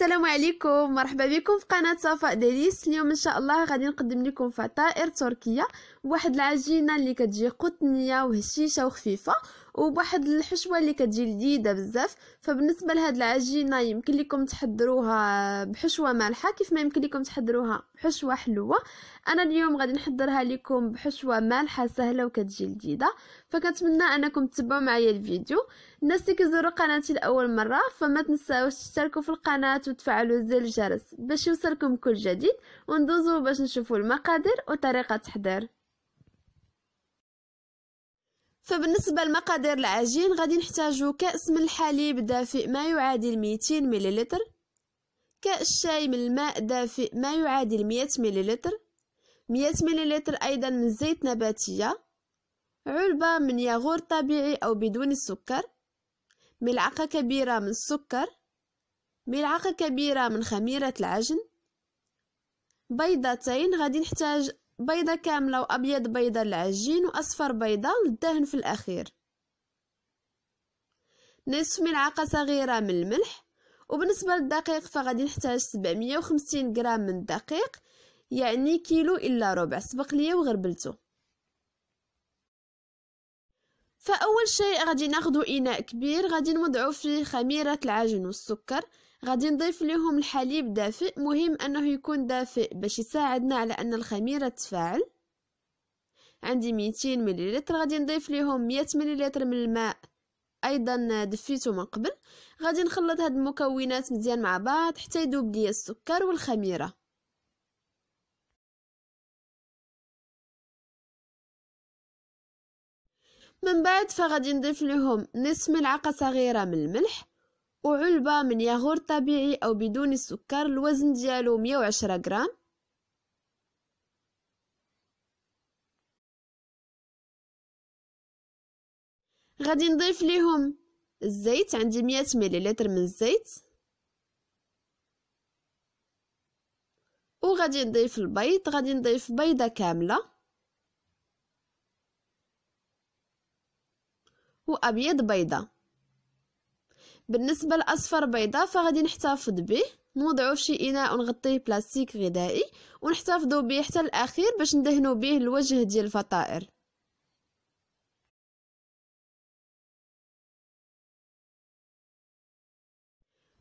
السلام عليكم مرحبا بكم في قناة صفاء دليس اليوم ان شاء الله غادي نقدم لكم فطائر تركية واحد العجينة اللي كتجي قطنية وهشيشة وخفيفة وبواحد الحشوه اللي كتجي لذيذه بزاف فبالنسبه لهاد العجينه يمكن لكم تحضروها بحشوه مالحه كيف ما يمكن لكم تحضروها بحشوه حلوه انا اليوم غادي نحضرها لكم بحشوه مالحه سهله وكتجي لذيذه فكنتمنى انكم تتبعوا معايا الفيديو الناس اللي كيزوروا قناتي لاول مره فما تنساوش تشتركوا في القناه وتفعلوا زر الجرس باش يوصلكم كل جديد وندوزو باش نشوفوا المقادير وطريقه التحضير فبالنسبة لمقادير العجين غادي نحتاجو كأس من الحليب دافئ ما يعادل 200 مليلتر كأس شاي من الماء دافئ ما يعادل 100 مليلتر 100 مليلتر أيضا من زيت نباتية علبة من ياغور طبيعي أو بدون السكر ملعقة كبيرة من السكر ملعقة كبيرة من خميرة العجن بيضتين غادي نحتاج بيضة كاملة وأبيض بيضة العجين وأصفر بيضة للدهن في الأخير نصف ملعقة صغيرة من الملح وبالنسبة للدقيق فغادي نحتاج 750 غرام من الدقيق يعني كيلو إلا ربع سبق ليا وغربلته فأول شيء غادي ناخدو إناء كبير غادي نوضعو فيه خميرة العجن والسكر غادي نضيف لهم الحليب دافئ مهم انه يكون دافئ باش يساعدنا على ان الخميره تفاعل عندي 200 مليلتر غادي نضيف لهم 100 مليلتر من الماء ايضا دفيته من قبل غادي نخلط هاد المكونات مزيان مع بعض حتى يذوب ليا السكر والخميره من بعد فغادي نضيف لهم نصف ملعقه صغيره من الملح وعلبة من ياغور طبيعي أو بدون السكر الوزن ديالو 110 غرام غادي نضيف ليهم الزيت عندي 100 مليلتر من الزيت وغادي نضيف البيض غادي نضيف بيضه كامله وابيض بيضه بالنسبة لأصفر بيضة فغادي نحتفظ به نوضعو في شي اناء ونغطيه بلاستيك غذائي ونحتفظو به حتى الاخير باش ندهنو به الوجه ديال الفطائر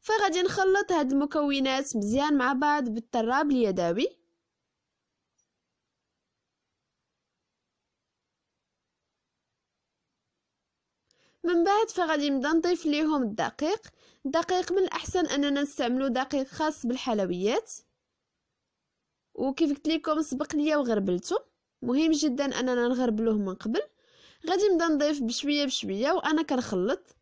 فغادي نخلط هاد المكونات مزيان مع بعض بالطراب اليدوي من بعد فغادي نبدا نضيف ليهم الدقيق الدقيق من الاحسن اننا نستعملو دقيق خاص بالحلويات وكيف قلت لكم سبق ليا وغربلته مهم جدا اننا نغربلوه من قبل غادي نبدا نضيف بشويه بشويه وانا كنخلط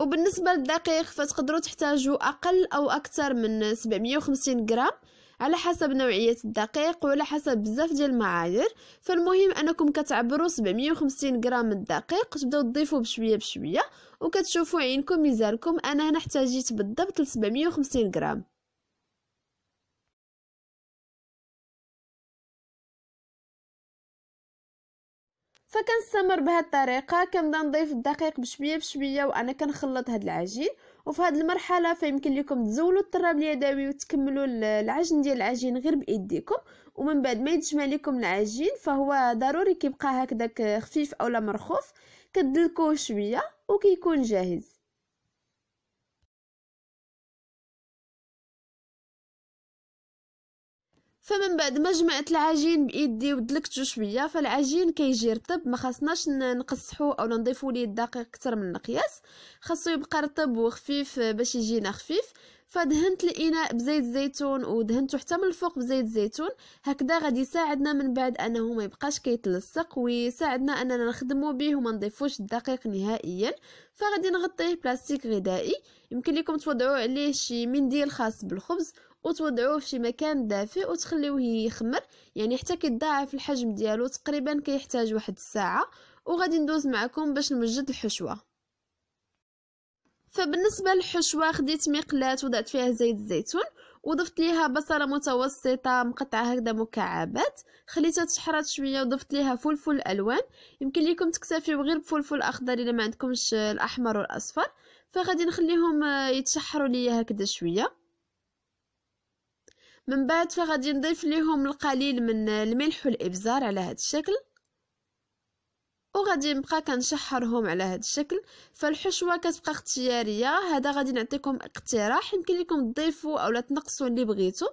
وبالنسبه للدقيق فتقدروا تحتاجوا اقل او اكثر من 750 غرام على حسب نوعيه الدقيق وعلى حسب بزاف ديال المعايير فالمهم انكم كتعبروا 750 غرام من الدقيق تبداو تضيفوا بشويه بشويه وكتشوفوا عينكم ميزانكم انا هنا احتاجيت بالضبط 750 غرام فكنستمر بهذه الطريقه كنبدا نضيف الدقيق بشويه بشويه وانا كنخلط هاد العجين وفي هذه المرحله فيمكن لكم تزولوا الطراب اليدوي وتكملوا العجن ديال العجين غير بايديكم ومن بعد ما يتجمع لكم العجين فهو ضروري كيبقى هكذا خفيف اولا مرخوف كدلكوه شويه وكيكون جاهز فمن بعد ما جمعت العجين بايدي ودلكتو شويه فالعجين كيجي رطب ما خصناش نقصحو او نضيفو ليه الدقيق اكثر من المقياس خاصو يبقى رطب وخفيف باش يجينا خفيف فدهنت الاناء بزيت الزيتون ودهنته حتى من الفوق بزيت الزيتون هكذا غادي يساعدنا من بعد انه ما يبقاش كيتلصق ويساعدنا اننا نخدمو به وما نضيفوش الدقيق نهائيا فغادي نغطيه بلاستيك غذائي يمكن لكم توضعوا عليه شي منديل خاص بالخبز وتوضعوه في شي مكان دافئ وتخليوه يخمر يعني حتى كيتضاعف الحجم ديالو تقريبا كيحتاج واحد الساعه وغادي ندوز معكم باش نوجد الحشوه فبالنسبه للحشوه خديت مقلاه وضعت فيها زيت الزيتون وضفت ليها بصله متوسطه مقطعه هكذا مكعبات خليتها تشحرات شويه وضفت ليها فلفل الوان يمكن لكم تكتفيوا غير بفلفل اخضر الا ما عندكمش الاحمر والاصفر فغادي نخليهم يتشحروا ليا هكذا شويه من بعد فغادي نضيف ليهم القليل من الملح والابزار على هذا الشكل وغادي نبقى كنشحرهم على هذا الشكل فالحشوه كتبقى اختياريه هذا غادي نعطيكم اقتراح يمكن لكم تضيفوا اولا تنقصوا اللي بغيتو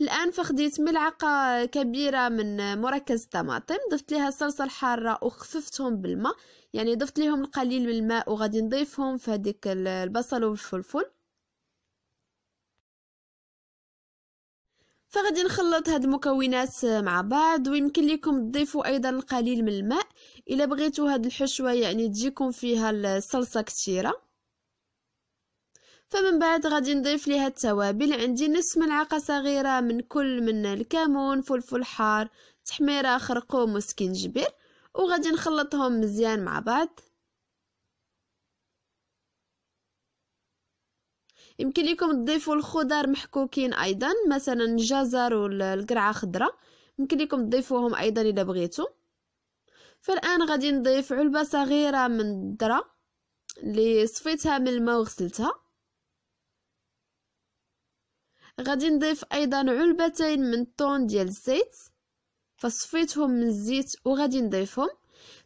الان فخديت ملعقه كبيره من مركز الطماطم ضفت ليها الصلصه الحاره وخففتهم بالماء يعني ضفت ليهم القليل من الماء وغادي نضيفهم في هذيك البصل والفلفل فغادي نخلط هاد المكونات مع بعض ويمكن لكم تضيفوا ايضا القليل من الماء الا بغيتوا هاد الحشوه يعني تجيكم فيها الصلصه كثيره فمن بعد غادي نضيف ليها التوابل عندي نصف ملعقه صغيره من كل من الكمون فلفل حار تحميره خرقوم وسكينجبير وغادي نخلطهم مزيان مع بعض يمكن لكم تضيفوا الخضر محكوكين ايضا مثلا الجزر والقرعه خضراء يمكن لكم تضيفوهم ايضا الا بغيتو فالان غادي نضيف علبه صغيره من الذره اللي صفيتها من الماء وغسلتها غادي نضيف ايضا علبتين من الطون ديال الزيت فصفيتهم من الزيت وغادي نضيفهم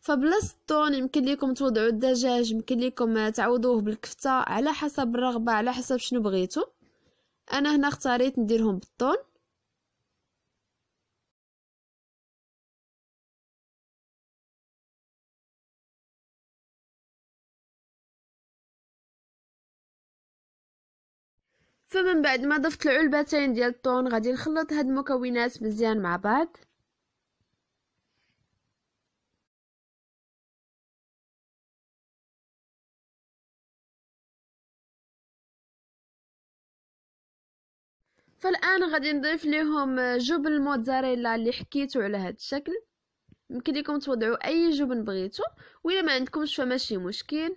فبلاصه الطون يمكن لكم توضعوا الدجاج يمكن لكم تعوضوه بالكفته على حسب الرغبه على حسب شنو بغيتو انا هنا اختاريت نديرهم بالطون فمن بعد ما ضفت العلبتين ديال الطون غادي نخلط هاد المكونات مزيان مع بعض فالان غادي نضيف لهم آه، جبن الموتزاريلا اللي حكيتو على هذا الشكل يمكن لكم توضعوا اي جبن بغيتو وإلا ما عندكمش فماشي مشكل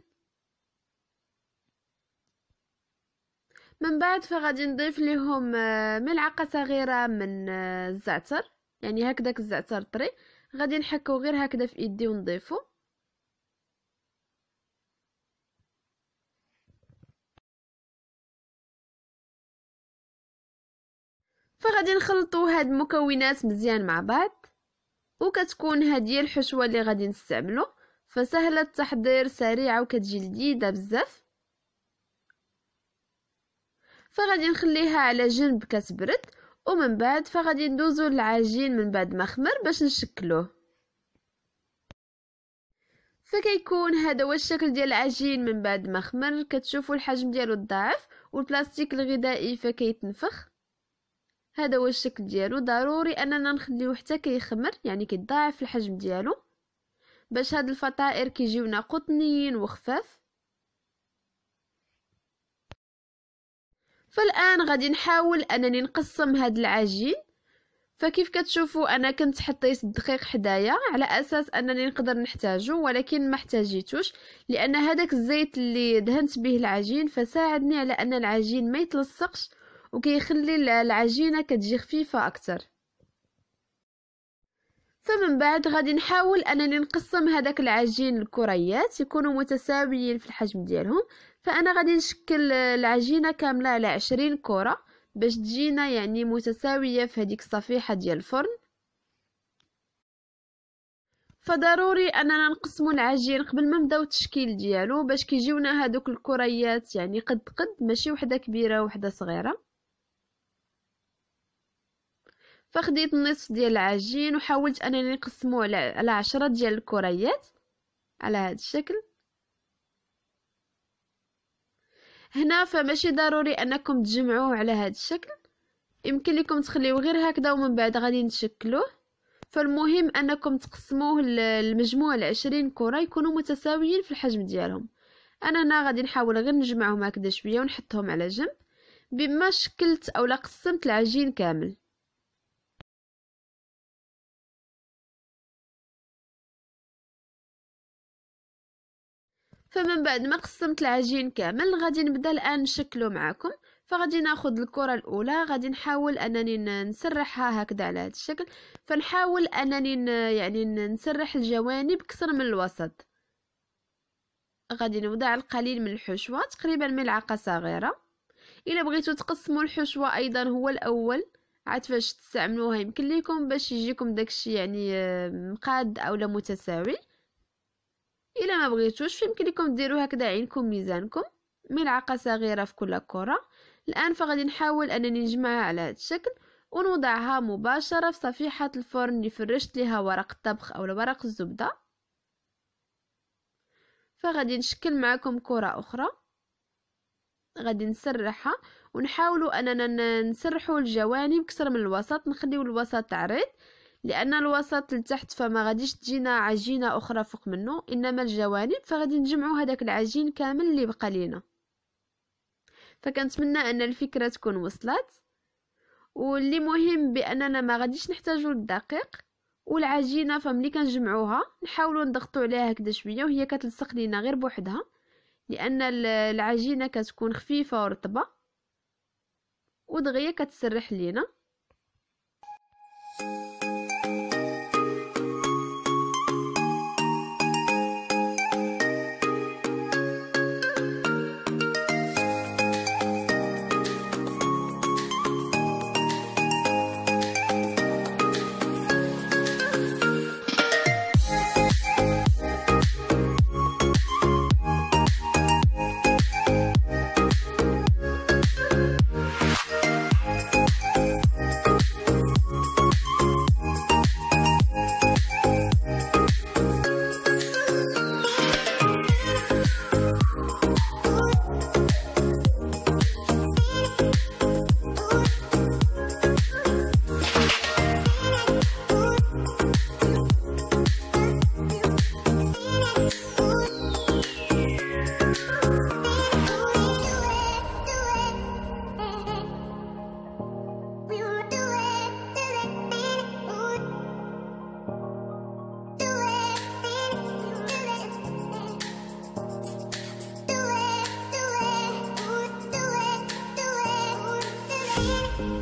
من بعد فغادي نضيف لهم آه، ملعقه صغيره من آه، الزعتر يعني هكذاك الزعتر طري غادي نحكو غير هكذا في ايدي ونضيفو فغادي نخلطوا هاد المكونات مزيان مع بعض وكتكون هادي الحشوه اللي غادي نستعملو فسهله التحضير سريعه وكتجي لذيذه بزاف فغادي نخليها على جنب كتبرد ومن بعد فغادي ندوزو للعجين من بعد ما خمر باش نشكلوه فكيكون هذا هو الشكل ديال العجين من بعد ما خمر كتشوفوا الحجم ديالو الضعف والبلاستيك الغذائي فكيتنفخ هذا هو الشكل ديالو ضروري اننا نخليوه حتى كيخمر يعني كيتضاعف الحجم ديالو باش هاد الفطائر كيجيونا قطنيين وخفاف فالان غادي نحاول انني نقسم هاد العجين فكيف كتشوفوا انا كنت حطيت الدقيق حدايا على اساس انني نقدر نحتاجه ولكن ما احتاجيتوش لان هذاك الزيت اللي دهنت به العجين فساعدني على ان العجين ما يتلصقش وكيخلي العجينه كتجي خفيفه اكثر فمن بعد غادي نحاول انني نقسم هذاك العجين الكريات يكونوا متساويين في الحجم ديالهم فانا غادي نشكل العجينه كامله على عشرين كره باش تجينا يعني متساويه في هذيك الصفيحه ديال الفرن فضروري اننا نقسموا العجين قبل ما نبداو التشكيل ديالو باش كيجيونا هذوك الكريات يعني قد قد ماشي وحده كبيره وحده صغيره فخديت نصف ديال العجين وحاولت انني نقسمه على على عشرة ديال الكريات على هذا الشكل هنا فماشي ضروري انكم تجمعوه على هذا الشكل يمكن لكم تخليوه غير هكذا ومن بعد غادي نشكلوه فالمهم انكم تقسموه المجموع 20 كره يكونوا متساويين في الحجم ديالهم انا هنا غادي نحاول غير نجمعهم هكذا شويه ونحطهم على جنب بما شكلت او قسمت العجين كامل فمن بعد ما قسمت العجين كامل غادي نبدا الان نشكله معاكم فغادي ناخذ الكره الاولى غادي نحاول انني نسرحها هكذا على هذا الشكل فنحاول انني يعني نسرح الجوانب اكثر من الوسط غادي نوضع القليل من الحشوه تقريبا ملعقه صغيره الا بغيتو تقسموا الحشوه ايضا هو الاول عاد فاش تستعملوها يمكن ليكم باش يجيكم داكشي يعني آه، مقاد اولا متساوي الا ما بغيتوش فيمكنكم ديروا هكذا عينكم ميزانكم ملعقه صغيره في كل كره الان فغادي نحاول انني نجمعها على هذا الشكل ونوضعها مباشره في صفيحه الفرن اللي فرشت ليها ورق الطبخ او ورق الزبده فغادي نشكل معكم كره اخرى غادي نسرحها ونحاولوا اننا نسرحوا الجوانب اكثر من الوسط نخليو الوسط عريض لان الوسط لتحت فما غاديش تجينا عجينه اخرى فوق منه انما الجوانب فغادي نجمعوا هذاك العجين كامل اللي بقى لينا فكنتمنى ان الفكره تكون وصلت واللي مهم باننا ما غاديش نحتاجو للدقيق والعجينه فملي كنجمعوها نحاولوا نضغطوا عليها هكذا شويه وهي كتلصق لينا غير بوحدها لان العجينه كتكون خفيفه ورطبه ودغيا كتسرح لينا thank you thank you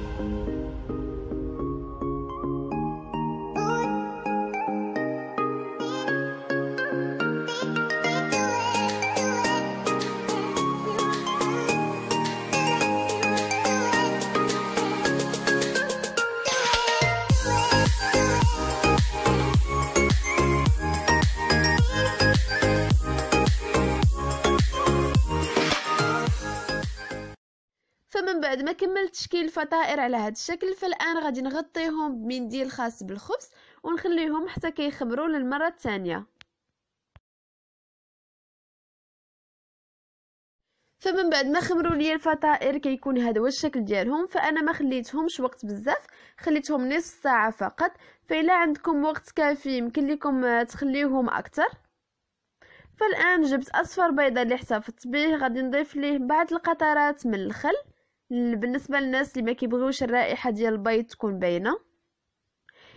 فمن بعد ما كملت تشكيل الفطائر على هذا الشكل فالان غادي نغطيهم بمنديل خاص بالخبز ونخليهم حتى كيخمروا للمره الثانيه فمن بعد ما خمروا لي الفطائر كيكون هذا هو الشكل ديالهم فانا ما خليتهمش وقت بزاف خليتهم نصف ساعه فقط فإلا عندكم وقت كافي يمكن لكم آه، تخليوهم اكثر فالان جبت اصفر بيضه اللي احتفظت به غادي نضيف ليه بعض القطرات من الخل بالنسبه للناس اللي ما كيبغيوش الرائحه ديال البيض تكون باينه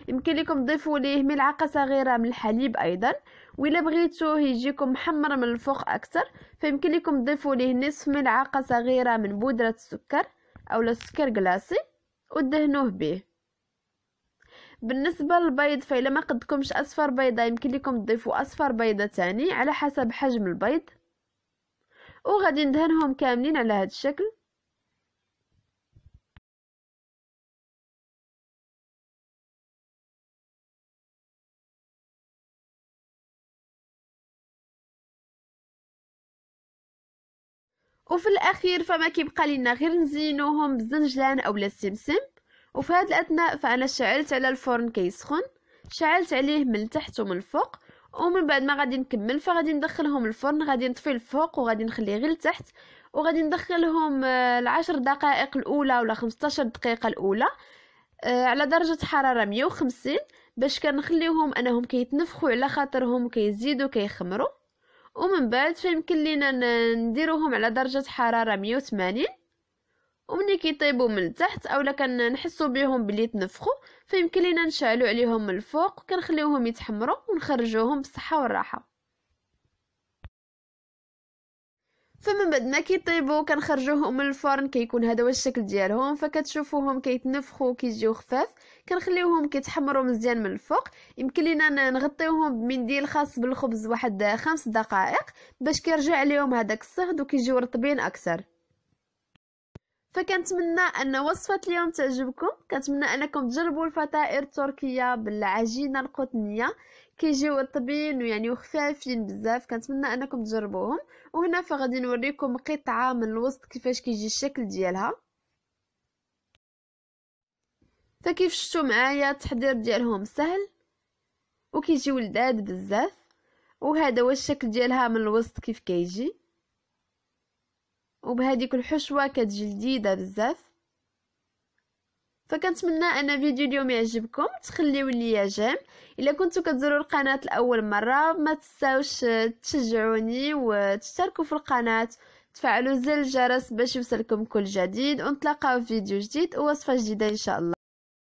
يمكن لكم تضيفوا ليه ملعقه صغيره من الحليب ايضا وإلا بغيتوه يجيكم محمر من الفوق اكثر فيمكن لكم تضيفوا ليه نصف ملعقه صغيره من بودره السكر اولا السكر كلاصي ودهنوه به بالنسبه للبيض فإلا ما قدكمش اصفر بيضه يمكن لكم تضيفوا اصفر بيضه تاني على حسب حجم البيض وغادي ندهنهم كاملين على هذا الشكل وفي الاخير فما كيبقى لنا غير نزينوهم بالزنجلان اولا السمسم وفي هذا الاثناء فانا شعلت على الفرن كيسخن شعلت عليه من التحت ومن الفوق ومن بعد ما غادي نكمل فغادي ندخلهم الفرن غادي نطفي الفوق وغادي نخليه غير لتحت وغادي ندخلهم آه، العشر دقائق الاولى ولا 15 دقيقه الاولى آه، على درجه حراره 150 باش كنخليوهم انهم كيتنفخوا على خاطرهم كيزيدوا كيخمروا ومن بعد فيمكن لينا نديروهم على درجه حراره 180 ومني كيطيبوا من التحت اولا كنحسوا بهم بلي تنفخوا فيمكن لينا نشعلوا عليهم من الفوق وكنخليوهم يتحمروا ونخرجوهم بالصحه والراحه فمن بعد ما كيطيبوا كنخرجوهم من الفرن كيكون هذا هو الشكل ديالهم فكتشوفوهم كيتنفخوا كيجيو خفاف كنخليوهم كيتحمروا مزيان من الفوق يمكن لينا نغطيوهم بمنديل خاص بالخبز واحد خمس دقائق باش كيرجع عليهم هذاك الصهد وكيجيو رطبين اكثر فكنتمنى ان وصفه اليوم تعجبكم كنتمنى انكم تجربوا الفطائر التركيه بالعجينه القطنيه كيجيو طبيين ويعني وخفافين بزاف كنتمنى انكم تجربوهم وهنا فغادي نوريكم قطعه من الوسط كيفاش كيجي الشكل ديالها فكيف شفتوا معايا التحضير ديالهم سهل وكيجيو لذاذ بزاف وهذا هو الشكل ديالها من الوسط كيف كيجي وبهذيك الحشوه كتجي لذيذه بزاف فكنتمنى ان فيديو اليوم يعجبكم تخليو ليا جيم الا كنتو كتزوروا القناه لاول مره ما تنساوش تشجعوني وتشتركوا في القناه تفعلوا زر الجرس باش يوصلكم كل جديد ونتلاقاو في فيديو جديد ووصفه جديده ان شاء الله